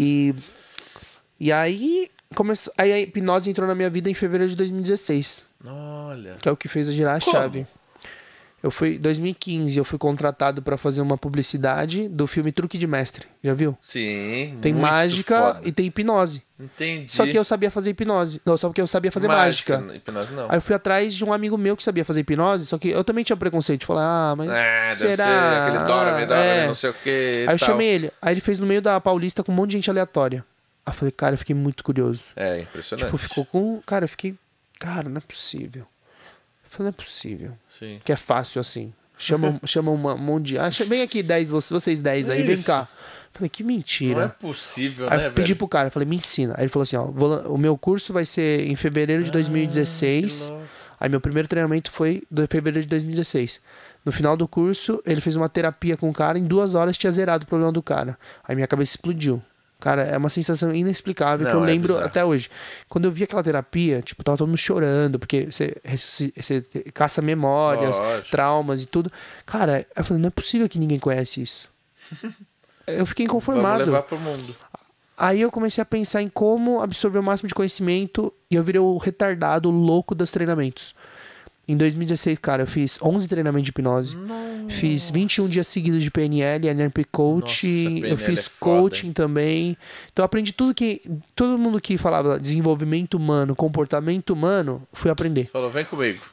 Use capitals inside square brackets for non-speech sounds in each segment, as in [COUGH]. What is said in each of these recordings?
E, e aí, começou, aí a hipnose entrou na minha vida em fevereiro de 2016. Olha. Que é o que fez eu girar a Como? chave. Eu fui 2015, eu fui contratado para fazer uma publicidade do filme Truque de Mestre. Já viu? Sim. Tem mágica foda. e tem hipnose. Entendi. Só que eu sabia fazer hipnose. Não, só porque eu sabia fazer mágica. mágica. Né? Hipnose não. Aí eu fui atrás de um amigo meu que sabia fazer hipnose, só que eu também tinha preconceito. Falei, ah, mas é, será? Deve ser aquele Dora, me é. Né, não sei o quê. Aí eu tal. chamei ele. Aí ele fez no meio da Paulista com um monte de gente aleatória. Aí eu falei, cara, eu fiquei muito curioso. É, impressionante. Tipo, ficou com... Cara, eu fiquei... Cara, não é possível falei, não é possível. Sim. Que é fácil assim. Chama, [LAUGHS] chama uma, um monte ah, vem aqui 10, vocês 10 aí, vem cá. Falei, que mentira. Não é possível, aí né, eu pedi velho? pro cara, falei, me ensina. Aí ele falou assim: ó, vou, o meu curso vai ser em fevereiro de 2016. Ah, aí meu primeiro treinamento foi em fevereiro de 2016. No final do curso, ele fez uma terapia com o cara, em duas horas tinha zerado o problema do cara. Aí minha cabeça explodiu. Cara, é uma sensação inexplicável Não, que eu é lembro bizarro. até hoje. Quando eu vi aquela terapia, tipo, tava todo mundo chorando, porque você, você caça memórias, Lógico. traumas e tudo. Cara, eu falei, não é possível que ninguém conhece isso. [LAUGHS] eu fiquei inconformado. Vamos levar pro mundo. Aí eu comecei a pensar em como absorver o máximo de conhecimento e eu virei o retardado, o louco dos treinamentos. Em 2016, cara, eu fiz 11 treinamentos de hipnose. Nossa. Fiz 21 dias seguidos de PNL, NLP Coaching. Nossa, PNL eu é fiz é coaching foda, também. Então, aprendi tudo que. Todo mundo que falava desenvolvimento humano, comportamento humano, fui aprender. Falou, vem comigo.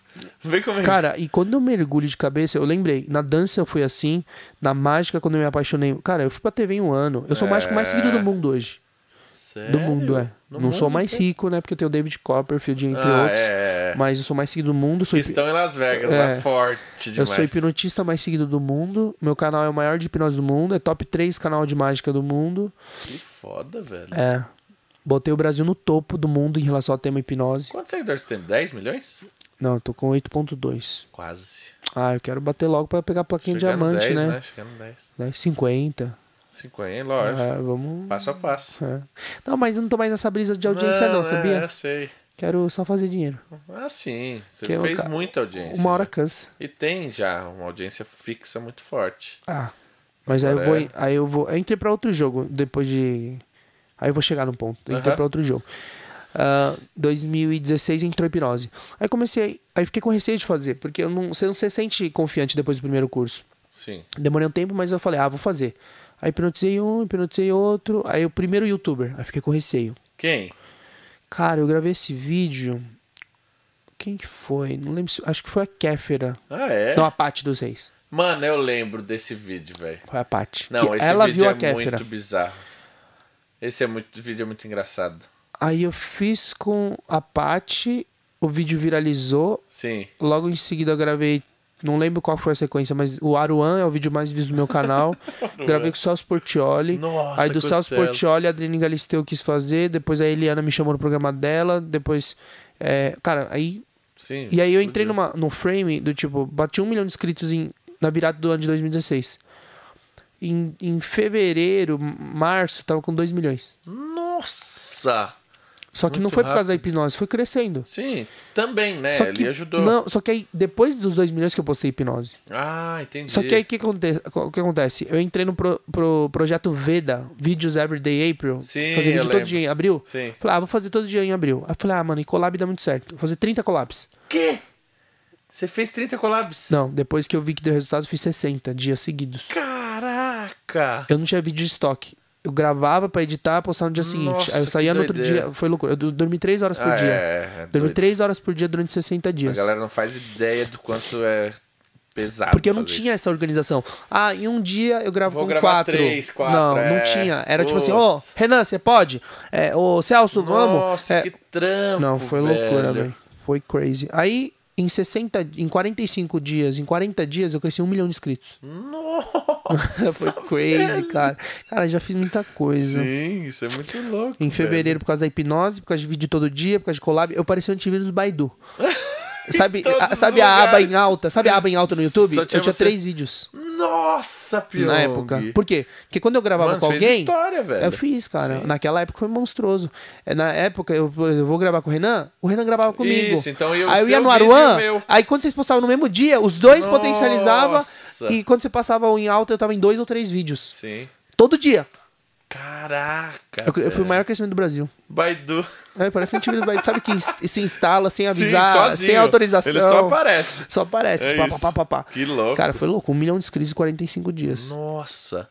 Vem comigo. Cara, e quando eu mergulho de cabeça, eu lembrei. Na dança eu fui assim. Na mágica, quando eu me apaixonei. Cara, eu fui pra TV em um ano. Eu sou é... o mágico mais seguido do é. mundo hoje. Sério? Do mundo, é. No não sou mais tem... Então? rico, né? Porque eu tenho David Copperfield, entre ah, outros. É, é. Mas eu sou mais seguido do mundo. Sou Estão hip... em Las Vegas, é. lá forte demais. Eu sou hipnotista mais seguido do mundo. Meu canal é o maior de hipnose do mundo. É top 3 canal de mágica do mundo. Que foda, velho. É. Botei o Brasil no topo do mundo em relação ao tema hipnose. Quantos seguidores você tem? 10 milhões? Não, tô com 8.2. Quase. Ah, eu quero bater logo pra pegar a plaquinha de diamante, 10, né? né? Chegando 10. 10, 50. 50, lógico. Ah, vamos... Passo a passo. É. Não, mas não tô mais nessa brisa de audiência, não, não sabia? É, eu sei. Quero só fazer dinheiro. Ah, sim. Você que fez eu... muita audiência. Uma hora cansa. E tem já uma audiência fixa muito forte. Ah. Mas aí eu vou. É- aí eu vou. Eu entrei pra outro jogo depois de. Aí eu vou chegar no ponto. Eu entrei uhum. pra outro jogo. Uh, ah, 2016 entrou hipnose. Aí comecei. Aí fiquei com receio de fazer, porque eu não, você não se sente confiante depois do primeiro curso. Sim. Demorei um tempo, mas eu falei, ah, vou fazer. Aí hipnotizei um, hipnotizei outro. Aí o primeiro youtuber. Aí fiquei com receio. Quem? Cara, eu gravei esse vídeo. Quem que foi? Não lembro se. Acho que foi a Kéfera. Ah, é? Não, a Paty dos Reis. Mano, eu lembro desse vídeo, velho. Foi a Paty. Não, que esse ela vídeo viu é a muito bizarro. Esse é muito, vídeo é muito engraçado. Aí eu fiz com a Paty, o vídeo viralizou. Sim. Logo em seguida eu gravei não lembro qual foi a sequência, mas o Aruan é o vídeo mais visto do meu canal. [LAUGHS] Gravei com o Celso Portioli. Nossa, aí do Celso Celso. Portioli, a Adriane Galisteu quis fazer. Depois a Eliana me chamou no programa dela. Depois. É, cara, aí. Sim, e aí eu entrei numa, num frame do tipo, bati um milhão de inscritos em, na virada do ano de 2016. Em, em fevereiro, março, tava com dois milhões. Nossa! Só que Muito não foi por causa da hipnose, foi crescendo. Sim, também, né? Só que, Ele ajudou. Não, só que aí, depois dos 2 milhões que eu postei hipnose. Ah, entendi. Só que aí, o que, aconte, que acontece? Eu entrei no pro, pro projeto Veda, Videos Everyday April. Sim, Fazer vídeo todo dia em abril. Sim. Falei, ah, vou fazer todo dia em abril. Aí falei, ah, mano, e collab dá muito certo. Vou fazer 30 collabs. Quê? Você fez 30 collabs? Não, depois que eu vi que deu resultado, fiz 60 dias seguidos. Caraca! Eu não tinha vídeo de estoque eu gravava para editar, postar no dia seguinte. Nossa, aí eu saía no outro dia. Foi loucura. Eu dormi três horas por ah, dia. É, é dormi doido. três horas por dia durante 60 dias. A galera não faz ideia do quanto é pesado. Porque eu não tinha isso. essa organização. Ah, em um dia eu gravo Vou com quatro. Três, quatro. Não, é. não tinha. Era Putz. tipo assim, ô, oh, Renan, você pode? É, ô, oh, Celso, Nossa, vamos? Nossa, é... que trampo. Não, foi velho. loucura, velho. Foi crazy. Aí em 60, em 45 dias, em 40 dias, eu cresci um milhão de inscritos. [LAUGHS] Nossa! Foi crazy, velho. cara. Cara, já fiz muita coisa. Sim, isso é muito louco. Em fevereiro, velho. por causa da hipnose, por causa de vídeo todo dia, por causa de collab, eu parecia um antivírus Baidu. [LAUGHS] sabe a, sabe a aba em alta? Sabe a aba em alta no YouTube? Tinha eu tinha você... três vídeos. Nossa, Pyong! Na época. Por quê? Porque quando eu gravava Mano, com alguém. Fez história, velho. Eu fiz, cara. Sim. Naquela época foi monstruoso. É, na época, eu, eu, vou gravar com o Renan, o Renan gravava comigo. Isso, então eu Aí eu ia no Aruan, aí quando vocês postavam no mesmo dia, os dois Nossa. potencializava. E quando você passava em alta, eu tava em dois ou três vídeos. Sim. Todo dia. Caraca! Eu, eu fui o maior crescimento do Brasil. Baidu. É, parece um time do Baidu. Sabe que se instala sem avisar, Sim, sem autorização. Ele só aparece. Só aparece. É pá, pá, pá, pá, Que louco. Cara, foi louco. Um milhão de inscritos em 45 dias. Nossa.